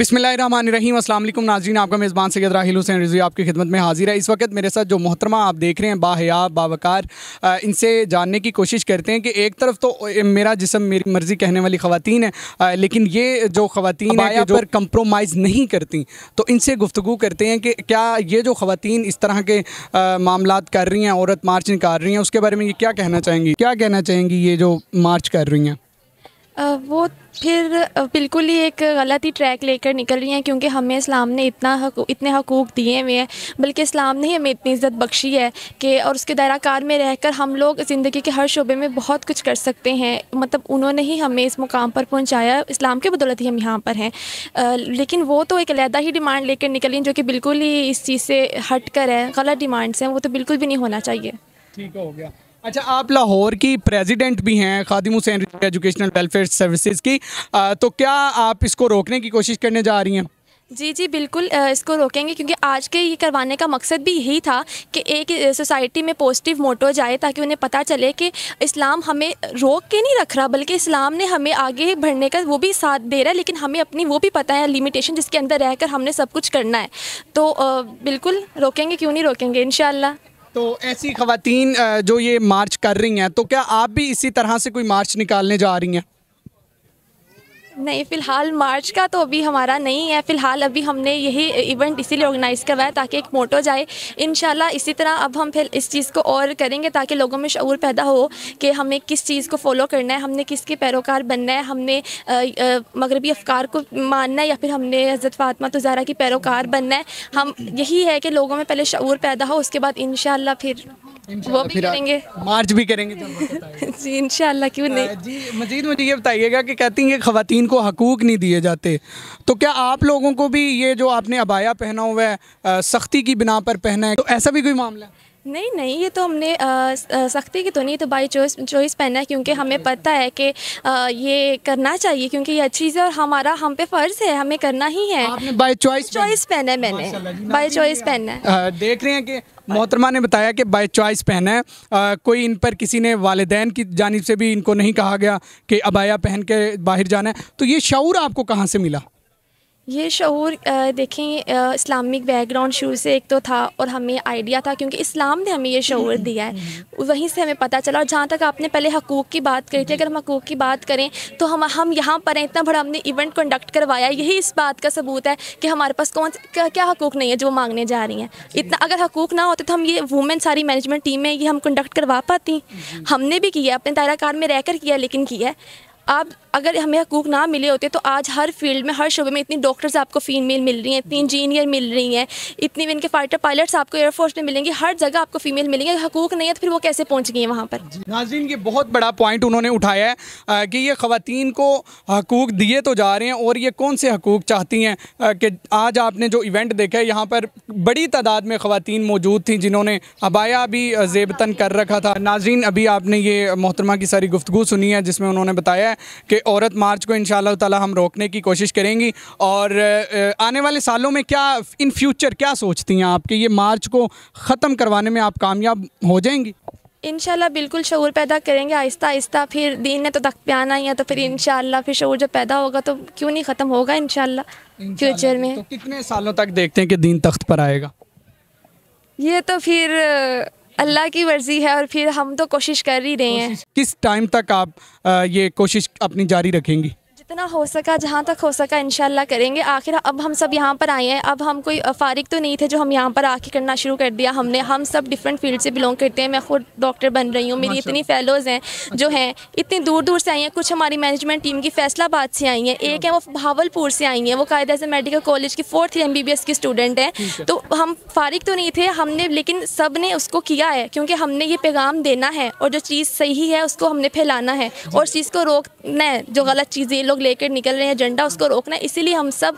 बिसमीम अल्लाम नाजीन आपका मेज़बान सैद राहल हुसैन रिजवी आपकी खिदमत में हाजिर है इस वक्त मेरे साथ जो मोहतरमा आप देख रहे हैं बाहिया बावकार इनसे जानने की कोशिश करते हैं कि एक तरफ तो मेरा जिसम मेरी मर्ज़ी कहने वाली ख़वान है लेकिन ये जो ख़वान है जो कम्प्रोमाइज़ नहीं करती तो इनसे गुफ्तु करते हैं कि क्या ये जो ख़वान इस तरह के मामला कर रही हैं औरत मार्च निकाल रही हैं उसके बारे में ये क्या कहना चाहेंगी क्या कहना चाहेंगी ये जो मार्च कर रही हैं वो फिर बिल्कुल ही एक गलत ही ट्रैक लेकर निकल रही हैं क्योंकि हमें इस्लाम ने इतना हकु, इतने हकूक़ दिए हुए हैं बल्कि इस्लाम ने ही हमें इतनी इज़्ज़त बख्शी है कि और उसके दायराकार में रहकर हम लोग ज़िंदगी के हर शोबे में बहुत कुछ कर सकते हैं मतलब उन्होंने ही हमें इस मुकाम पर पहुँचाया इस्लाम के बदौलत ही हम यहाँ पर हैं लेकिन वो तो एक अलहदा ही डिमांड लेकर निकल हैं जो कि बिल्कुल ही इस चीज़ से हट है गलत डिमांड्स हैं वो तो बिल्कुल भी नहीं होना चाहिए ठीक हो गया अच्छा आप लाहौर की प्रेसिडेंट भी हैं Khadim Hussain educational welfare services की आ, तो क्या आप इसको रोकने की कोशिश करने जा रही हैं जी जी बिल्कुल इसको रोकेंगे क्योंकि आज के ये करवाने का मकसद भी यही था कि एक सोसाइटी में पॉजिटिव मोटो जाए ताकि उन्हें पता चले कि इस्लाम हमें रोक के नहीं रख रहा बल्कि इस्लाम ने हमें आगे बढ़ने का वो भी साथ दे रहा है लेकिन हमें अपनी वो भी पता है लिमिटेशन जिसके अंदर रहकर हमने सब कुछ करना है तो बिल्कुल रोकेंगे क्यों नहीं रोकेंगे इन तो ऐसी खातन जो ये मार्च कर रही हैं तो क्या आप भी इसी तरह से कोई मार्च निकालने जा रही हैं नहीं फ़िलहाल मार्च का तो अभी हमारा नहीं है फ़िलहाल अभी हमने यही इवेंट इसीलिए ऑर्गेनाइज़ करवाया ताकि एक मोटो जाए इन इसी तरह अब हम फिर इस चीज़ को और करेंगे ताकि लोगों में शूर पैदा हो कि हमें किस चीज़ को फॉलो करना है हमने किसके पैरोकार बनना है हमने मगरबी अफकार को मानना है या फिर हमने हज़रत फातमा तुजारा की पैरोकार बनना है हम यही है कि लोगों में पहले शूर पैदा हो उसके बाद इन फिर वो भी करेंगे मार्च भी करेंगे जी इनशाला क्यों नहीं जी मजीद मुझे ये बताइएगा कि कहती हैं खुवान को हकूक़ नहीं दिए जाते तो क्या आप लोगों को भी ये जो आपने अबाया पहना हुआ है सख्ती की बिना पर पहना है तो ऐसा भी कोई मामला है नहीं नहीं ये तो हमने सख्ती की तो नहीं तो बाई चॉइस चॉइस पहना है क्योंकि हमें पता है कि ये करना चाहिए क्योंकि ये अच्छी चीज़ है और हमारा हम पे फ़र्ज है हमें करना ही है बाई चॉइस चॉइस पहना है मैंने बाई चॉइस पहनना है देख रहे हैं कि मोहतरमा ने बताया कि बाई चॉइस पहना है आ, कोई इन पर किसी ने वालदेन की जानब से भी इनको नहीं कहा गया कि अबाया पहन के बाहर जाना है तो ये शौर आपको कहाँ से मिला ये शूर देखें इस्लामिक बैकग्राउंड शुरू से एक तो था और हमें आइडिया था क्योंकि इस्लाम ने हमें ये शूर हम्म, दिया है हम्म, हम्म। वहीं से हमें पता चला और जहाँ तक आपने पहले हकूक़ की बात करी थी अगर हम हकूक़ की बात करें तो हम हम यहाँ पर हैं इतना बड़ा हमने इवेंट कंडक्ट करवाया यही इस बात का सबूत है कि हमारे पास कौन क्या, क्या हकूक़ नहीं है जो मांगने जा रही हैं इतना अगर हकूक़ ना होते तो हम ये वुमेन सारी मैनेजमेंट टीम है ये हम कंडक्ट करवा पाती हमने भी किया अपने दायरा कार में रह किया लेकिन किया आप अगर हमें हकूक ना मिले होते तो आज हर फील्ड में हर शोबे में इतनी डॉक्टर्स आपको फीमेल मिल रही हैं इतनी इंजीनियर मिल रही हैं इतनी इनके फाइटर पायलट्स आपको एयरफोर्स में मिलेंगे हर जगह आपको फीमेल मिलेंगे हकूक नहीं है तो फिर वो कैसे पहुँच गई हैं वहाँ पर नाजीन ये बहुत बड़ा पॉइंट उन्होंने उठाया है कि ये ख़वान को हकूक दिए तो जा रहे हैं और ये कौन से हकूक चाहती हैं कि आज आपने जो इवेंट देखा है यहाँ पर बड़ी तादाद में ख़वान मौजूद थी जिन्होंने अबाया भी जेबतन कर रखा था नाजीन अभी आपने ये मोहतरमा की सारी गुफ्तु सुनी है जिसमें उन्होंने बताया है कि औरत मार्च को इन ताला हम रोकने की कोशिश करेंगी और आने वाले सालों में क्या इन फ्यूचर क्या सोचती हैं आप कि ये मार्च को ख़त्म करवाने में आप कामयाब हो जाएंगी इन बिल्कुल शूर पैदा करेंगे आहिस्ता आहिस्ता फिर दीन ने तो तक पे आना ही है तो फिर इन फिर शूर जब पैदा होगा तो क्यों नहीं ख़त्म होगा इन फ्यूचर तो में तो कितने सालों तक देखते हैं कि दीन तख्त पर आएगा ये तो फिर अल्लाह की मर्जी है और फिर हम तो कोशिश कर ही रहे हैं किस टाइम तक आप ये कोशिश अपनी जारी रखेंगी जितना हो सका जहाँ तक हो सका इन करेंगे आखिर अब हम सब यहाँ पर आए हैं अब हम कोई फारिग तो नहीं थे जो हम यहाँ पर आके करना शुरू कर दिया हमने हम सब डिफरेंट फील्ड से बिलोंग करते हैं मैं खुद डॉक्टर बन रही हूँ मेरी इतनी फेलोज़ हैं अच्छा। जो हैं इतनी दूर दूर से आई हैं कुछ हमारी मैनेजमेंट टीम की फैसलाबाद से आई हैं एक अच्छा। है वो भावलपुर से आई हैं वो कायदा से मेडिकल कॉलेज की फोर्थ एम की स्टूडेंट हैं तो हम फारिग तो नहीं थे हमने लेकिन सब ने उसको किया है क्योंकि हमने ये पैगाम देना है और जो चीज़ सही है उसको हमने फैलाना है और चीज़ को रोकना है जो गलत चीज़ें लोग लोग लेकर निकल रहे हैं एजेंडा उसको रोकना है इसीलिए हम सब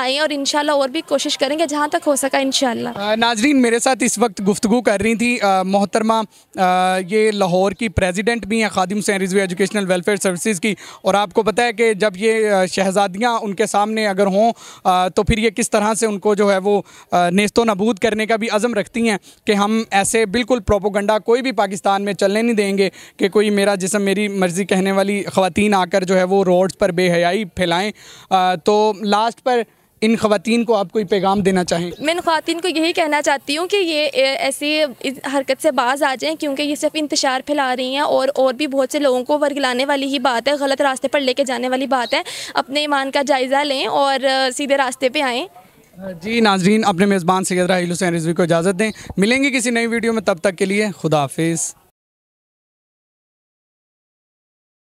आए और इनशाला और भी कोशिश करेंगे जहाँ तक हो सका इनशाला नाजरीन मेरे साथ इस वक्त गुफ्तु कर रही थी मोहतरमा ये लाहौर की प्रेजिडेंट भी हैं Khadim Hussain Rizvi educational welfare services की और आपको पता है कि जब ये शहजादियाँ उनके सामने अगर हों तो फिर ये किस तरह से उनको जो है वो नेस्तो नबूद करने का भी अज़म रखती हैं कि हम ऐसे बिल्कुल प्रोपोगंडा कोई भी पाकिस्तान में चलने नहीं देंगे कि कोई मेरा जिसम मेरी मर्ज़ी कहने वाली ख़वान आकर जो है वो रोड्स पर बेहयाई फैलाएं तो लास्ट पर इन खातन को आप कोई पैगाम देना चाहें मैं इन खातन को यही कहना चाहती हूँ कि ये ऐसी हरकत से बाज आ जाएं क्योंकि ये सिर्फ इंतशार फैला रही हैं और और भी बहुत से लोगों को वर्गलाने वाली ही बात है गलत रास्ते पर लेके जाने वाली बात है अपने ईमान का जायज़ा लें और सीधे रास्ते पर आएँ जी नाजरीन अपने मेज़बान सैदरा हसैन रिजवी को इजाज़त दें मिलेंगे किसी नई वीडियो में तब तक के लिए खुदाफिज़